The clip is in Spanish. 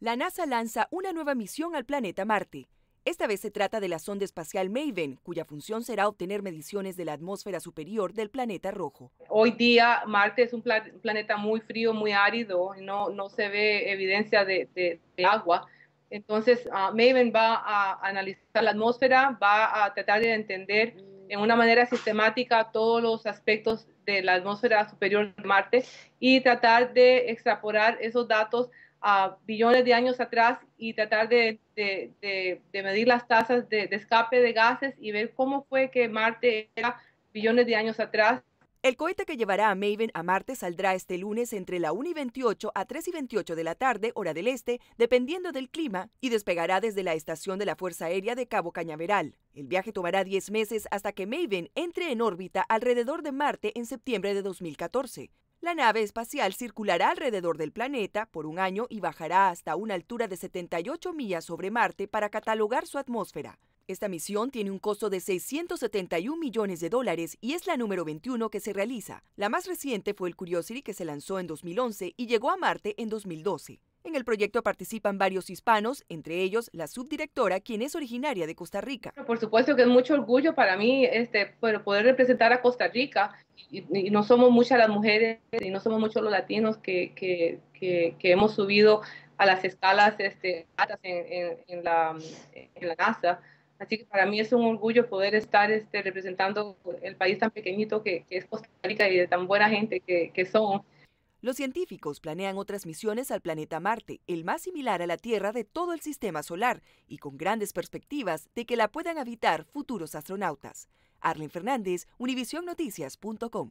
la NASA lanza una nueva misión al planeta Marte. Esta vez se trata de la sonda espacial MAVEN, cuya función será obtener mediciones de la atmósfera superior del planeta rojo. Hoy día Marte es un planeta muy frío, muy árido, no, no se ve evidencia de, agua. Entonces, ah, Maven va a analizar la atmósfera, va a tratar de entender en una manera sistemática todos los aspectos de la atmósfera superior de Marte y tratar de extrapolar esos datos a billones de años atrás y tratar de, medir las tasas de, escape de gases y ver cómo fue que Marte era billones de años atrás el cohete que llevará a Maven a Marte saldrá este lunes entre la 1 y 28 a 3 y 28 de la tarde, hora del este, dependiendo del clima, y despegará desde la estación de la Fuerza Aérea de Cabo Cañaveral. El viaje tomará 10 meses hasta que Maven entre en órbita alrededor de Marte en septiembre de 2014. La nave espacial circulará alrededor del planeta por un año y bajará hasta una altura de 78 millas sobre Marte para catalogar su atmósfera. Esta misión tiene un costo de 671 millones de dólares y es la número 21 que se realiza. La más reciente fue el Curiosity que se lanzó en 2011 y llegó a Marte en 2012. En el proyecto participan varios hispanos, entre ellos la subdirectora, quien es originaria de Costa Rica. Por supuesto que es mucho orgullo para mí este, poder representar a Costa Rica. Y, no somos muchas las mujeres y no somos muchos los latinos que, hemos subido a las escalas este, en, la, en la NASA. Así que para mí es un orgullo poder estar este, representando el país tan pequeñito que, es Costa Rica y de tan buena gente que, somos. son. Los científicos planean otras misiones al planeta Marte, el más similar a la Tierra de todo el sistema solar, y con grandes perspectivas de que la puedan habitar futuros astronautas. Arlen Fernández, UnivisionNoticias.com.